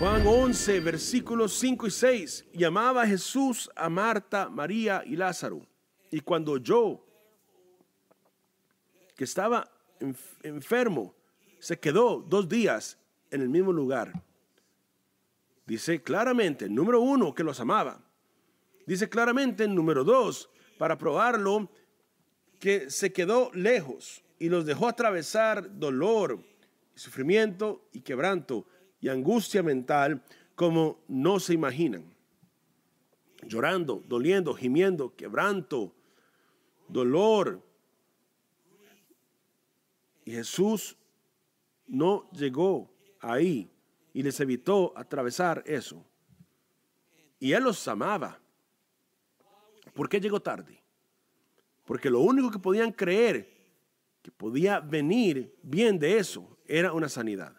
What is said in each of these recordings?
Juan 11, versículos 5 y 6. Llamaba Jesús a Marta, María y Lázaro. Y cuando yo, que estaba enfermo, se quedó dos días en el mismo lugar. Dice claramente, número uno, que los amaba. Dice claramente, número dos, para probarlo, que se quedó lejos y los dejó atravesar dolor, sufrimiento y quebranto y angustia mental como no se imaginan. Llorando, doliendo, gimiendo, quebranto, dolor. Y Jesús no llegó ahí y les evitó atravesar eso. Y Él los amaba. ¿Por qué llegó tarde? Porque lo único que podían creer que podía venir bien de eso era una sanidad.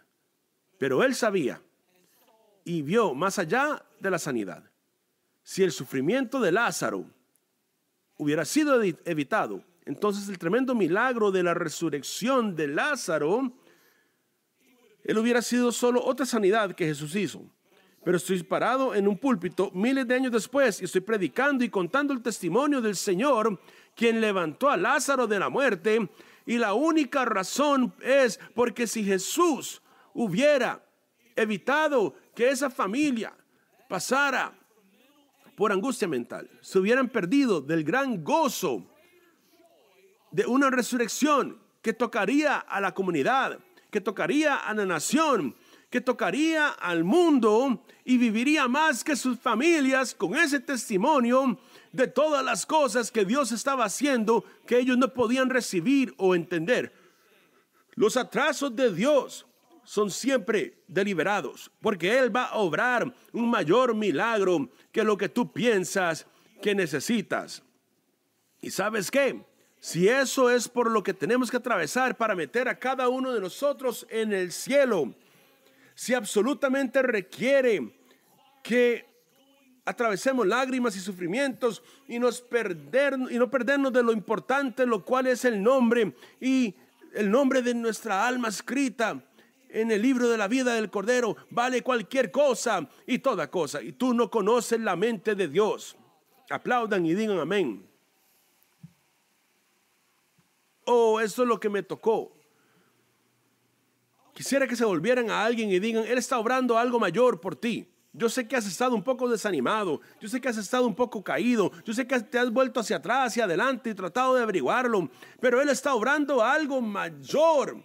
Pero él sabía y vio más allá de la sanidad. Si el sufrimiento de Lázaro hubiera sido evitado, entonces el tremendo milagro de la resurrección de Lázaro, él hubiera sido solo otra sanidad que Jesús hizo. Pero estoy parado en un púlpito miles de años después y estoy predicando y contando el testimonio del Señor, quien levantó a Lázaro de la muerte. Y la única razón es porque si Jesús hubiera evitado que esa familia pasara por angustia mental, se hubieran perdido del gran gozo de una resurrección que tocaría a la comunidad, que tocaría a la nación, que tocaría al mundo y viviría más que sus familias con ese testimonio de todas las cosas que Dios estaba haciendo que ellos no podían recibir o entender. Los atrasos de Dios son siempre deliberados, porque Él va a obrar un mayor milagro que lo que tú piensas que necesitas. ¿Y sabes qué? Si eso es por lo que tenemos que atravesar para meter a cada uno de nosotros en el cielo, si absolutamente requiere que atravesemos lágrimas y sufrimientos y, nos perder, y no perdernos de lo importante, lo cual es el nombre y el nombre de nuestra alma escrita en el libro de la vida del Cordero vale cualquier cosa y toda cosa. Y tú no conoces la mente de Dios. Aplaudan y digan amén. Oh, eso es lo que me tocó. Quisiera que se volvieran a alguien y digan, Él está obrando algo mayor por ti. Yo sé que has estado un poco desanimado, yo sé que has estado un poco caído, yo sé que te has vuelto hacia atrás, hacia adelante y tratado de averiguarlo, pero Él está obrando algo mayor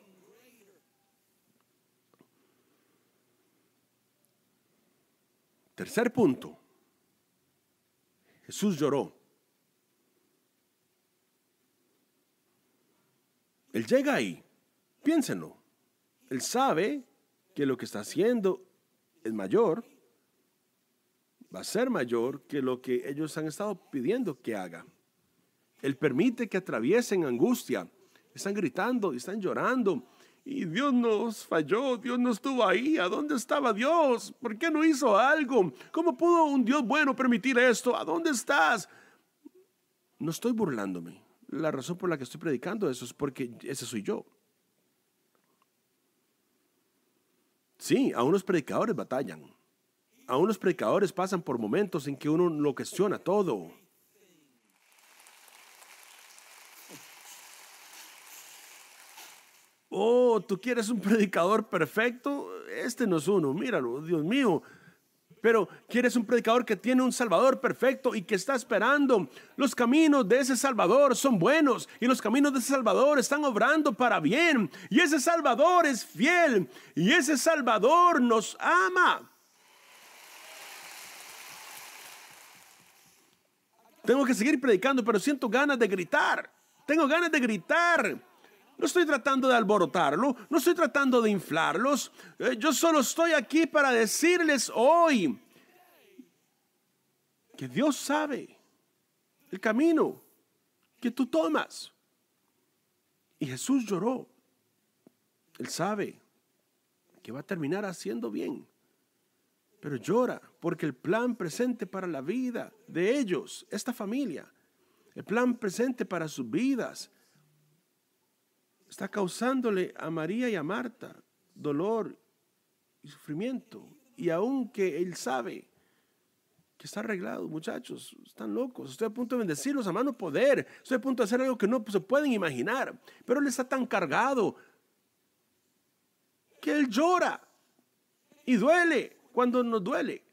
Tercer punto, Jesús lloró. Él llega ahí, piénsenlo. Él sabe que lo que está haciendo es mayor, va a ser mayor que lo que ellos han estado pidiendo que haga. Él permite que atraviesen angustia. Están gritando, están llorando, y Dios nos falló, Dios no estuvo ahí. ¿A dónde estaba Dios? ¿Por qué no hizo algo? ¿Cómo pudo un Dios bueno permitir esto? ¿A dónde estás? No estoy burlándome. La razón por la que estoy predicando eso es porque ese soy yo. Sí, a unos predicadores batallan. A unos predicadores pasan por momentos en que uno lo cuestiona todo. oh, tú quieres un predicador perfecto, este no es uno, míralo, Dios mío. Pero quieres un predicador que tiene un Salvador perfecto y que está esperando. Los caminos de ese Salvador son buenos y los caminos de ese Salvador están obrando para bien. Y ese Salvador es fiel y ese Salvador nos ama. Tengo que seguir predicando, pero siento ganas de gritar. Tengo ganas de gritar no estoy tratando de alborotarlo, no estoy tratando de inflarlos. Eh, yo solo estoy aquí para decirles hoy que Dios sabe el camino que tú tomas. Y Jesús lloró. Él sabe que va a terminar haciendo bien, pero llora porque el plan presente para la vida de ellos, esta familia, el plan presente para sus vidas, está causándole a María y a Marta dolor y sufrimiento. Y aunque él sabe que está arreglado, muchachos, están locos. Estoy a punto de bendecirlos a mano poder. Estoy a punto de hacer algo que no se pueden imaginar. Pero él está tan cargado que él llora y duele cuando nos duele.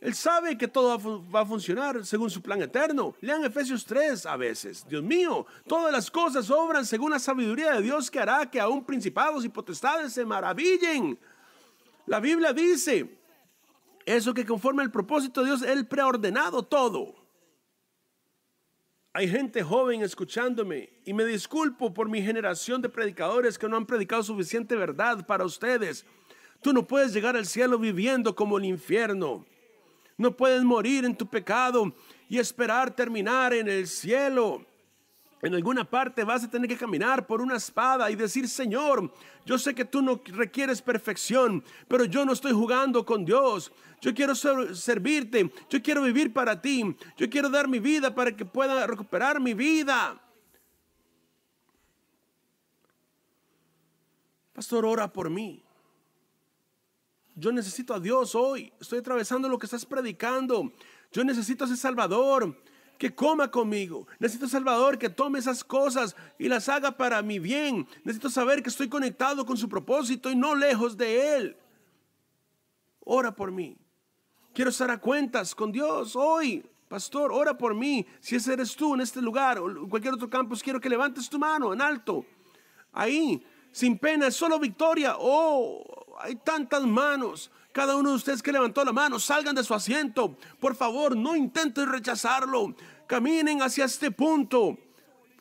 Él sabe que todo va a funcionar según su plan eterno. Lean Efesios 3 a veces. Dios mío, todas las cosas obran según la sabiduría de Dios que hará que aún principados y potestades se maravillen. La Biblia dice, eso que conforme al propósito de Dios, Él preordenado todo. Hay gente joven escuchándome y me disculpo por mi generación de predicadores que no han predicado suficiente verdad para ustedes. Tú no puedes llegar al cielo viviendo como el infierno. No puedes morir en tu pecado y esperar terminar en el cielo. En alguna parte vas a tener que caminar por una espada y decir, Señor, yo sé que tú no requieres perfección, pero yo no estoy jugando con Dios. Yo quiero servirte, yo quiero vivir para ti, yo quiero dar mi vida para que pueda recuperar mi vida. Pastor, ora por mí. Yo necesito a Dios hoy. Estoy atravesando lo que estás predicando. Yo necesito a ese Salvador que coma conmigo. Necesito a Salvador que tome esas cosas y las haga para mi bien. Necesito saber que estoy conectado con su propósito y no lejos de Él. Ora por mí. Quiero estar a cuentas con Dios hoy. Pastor, ora por mí. Si ese eres tú en este lugar o en cualquier otro campus, quiero que levantes tu mano en alto. Ahí, sin pena, es solo victoria. Oh, hay tantas manos. Cada uno de ustedes que levantó la mano, salgan de su asiento. Por favor, no intenten rechazarlo. Caminen hacia este punto.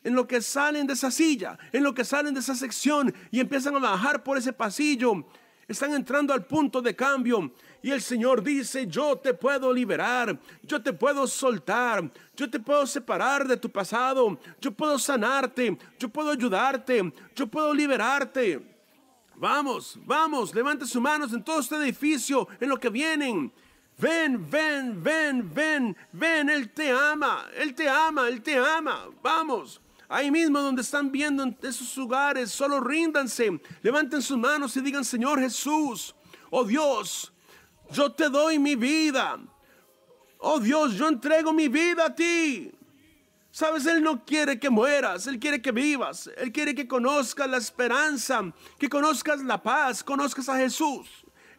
En lo que salen de esa silla, en lo que salen de esa sección y empiezan a bajar por ese pasillo están entrando al punto de cambio. Y el Señor dice, yo te puedo liberar, yo te puedo soltar, yo te puedo separar de tu pasado, yo puedo sanarte, yo puedo ayudarte, yo puedo liberarte. Vamos, vamos, levanta sus manos en todo este edificio, en lo que vienen. Ven, ven, ven, ven, ven, Él te ama, Él te ama, Él te ama. Vamos. Ahí mismo donde están viendo en esos lugares, solo ríndanse, levanten sus manos y digan, Señor Jesús, oh Dios, yo te doy mi vida. Oh Dios, yo entrego mi vida a ti. Sabes, Él no quiere que mueras, Él quiere que vivas, Él quiere que conozcas la esperanza, que conozcas la paz, conozcas a Jesús.